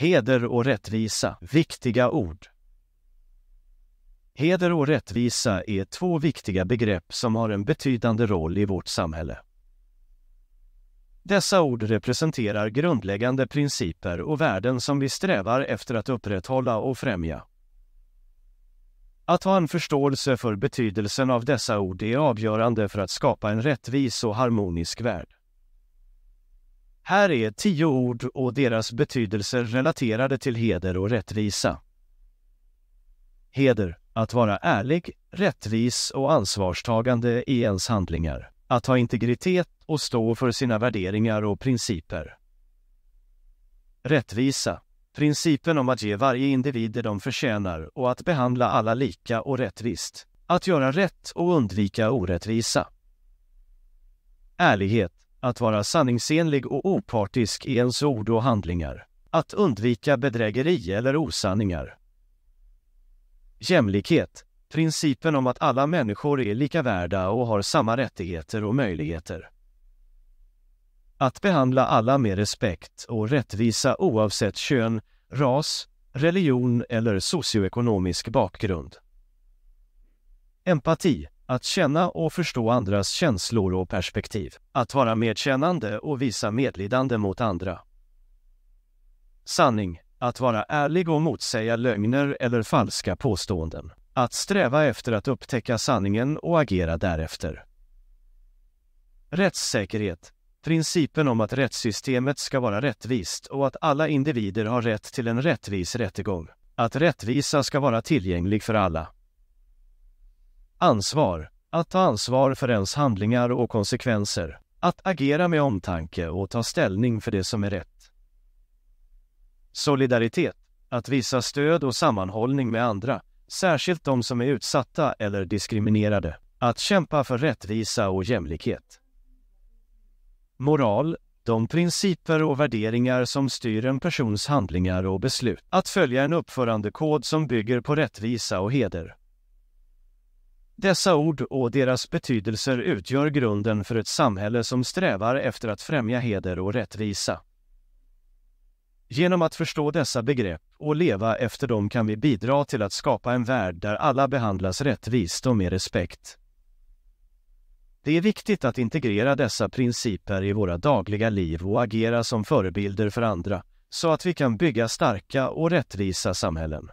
Heder och rättvisa, viktiga ord. Heder och rättvisa är två viktiga begrepp som har en betydande roll i vårt samhälle. Dessa ord representerar grundläggande principer och värden som vi strävar efter att upprätthålla och främja. Att ha en förståelse för betydelsen av dessa ord är avgörande för att skapa en rättvis och harmonisk värld. Här är tio ord och deras betydelser relaterade till heder och rättvisa. Heder, att vara ärlig, rättvis och ansvarstagande i ens handlingar. Att ha integritet och stå för sina värderingar och principer. Rättvisa, principen om att ge varje individ det de förtjänar och att behandla alla lika och rättvist. Att göra rätt och undvika orättvisa. Ärlighet, att vara sanningsenlig och opartisk i ens ord och handlingar. Att undvika bedrägeri eller osanningar. Jämlikhet. Principen om att alla människor är lika värda och har samma rättigheter och möjligheter. Att behandla alla med respekt och rättvisa oavsett kön, ras, religion eller socioekonomisk bakgrund. Empati att känna och förstå andras känslor och perspektiv. Att vara medkännande och visa medlidande mot andra. Sanning. Att vara ärlig och motsäga lögner eller falska påståenden. Att sträva efter att upptäcka sanningen och agera därefter. Rättssäkerhet. Principen om att rättssystemet ska vara rättvist och att alla individer har rätt till en rättvis rättegång. Att rättvisa ska vara tillgänglig för alla. Ansvar. Att ta ansvar för ens handlingar och konsekvenser. Att agera med omtanke och ta ställning för det som är rätt. Solidaritet. Att visa stöd och sammanhållning med andra, särskilt de som är utsatta eller diskriminerade. Att kämpa för rättvisa och jämlikhet. Moral. De principer och värderingar som styr en persons handlingar och beslut. Att följa en uppförandekod som bygger på rättvisa och heder. Dessa ord och deras betydelser utgör grunden för ett samhälle som strävar efter att främja heder och rättvisa. Genom att förstå dessa begrepp och leva efter dem kan vi bidra till att skapa en värld där alla behandlas rättvist och med respekt. Det är viktigt att integrera dessa principer i våra dagliga liv och agera som förebilder för andra, så att vi kan bygga starka och rättvisa samhällen.